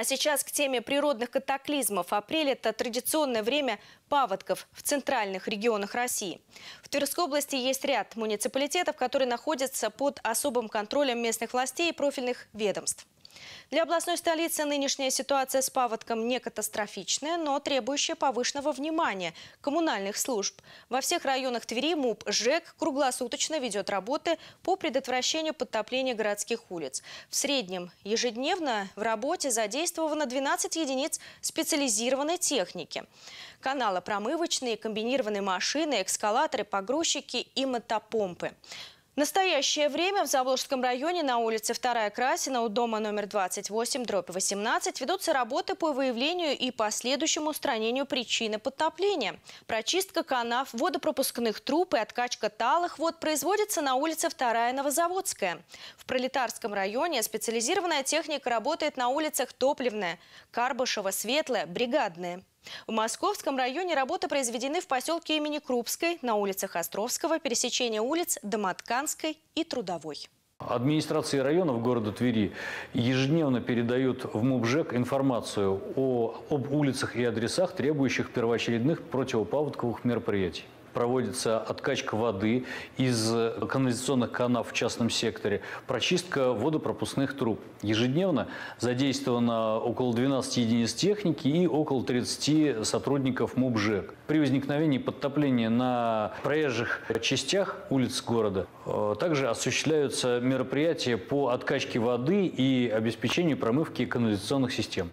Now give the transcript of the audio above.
А сейчас к теме природных катаклизмов. Апрель – это традиционное время паводков в центральных регионах России. В Тверской области есть ряд муниципалитетов, которые находятся под особым контролем местных властей и профильных ведомств. Для областной столицы нынешняя ситуация с паводком не катастрофичная, но требующая повышенного внимания коммунальных служб. Во всех районах Твери МУП ЖЭК круглосуточно ведет работы по предотвращению подтопления городских улиц. В среднем ежедневно в работе задействовано 12 единиц специализированной техники. Каналопромывочные, комбинированные машины, экскалаторы, погрузчики и мотопомпы настоящее время в Заволжском районе на улице 2 Красина у дома номер 28, дробь 18 ведутся работы по выявлению и последующему устранению причины подтопления. Прочистка канав, водопропускных труб и откачка талых вод производится на улице 2 Новозаводская. В Пролетарском районе специализированная техника работает на улицах Топливная, Карбышева, Светлая, Бригадная. В Московском районе работы произведены в поселке имени Крупской, на улицах Островского, пересечения улиц Домотканской и Трудовой. Администрации районов города Твери ежедневно передают в МУБЖЭК информацию о, об улицах и адресах, требующих первоочередных противопаводковых мероприятий проводится откачка воды из э, канализационных канав в частном секторе, прочистка водопропускных труб. Ежедневно задействовано около 12 единиц техники и около 30 сотрудников МУБЖЭК. При возникновении подтопления на проезжих частях улиц города э, также осуществляются мероприятия по откачке воды и обеспечению промывки канализационных систем.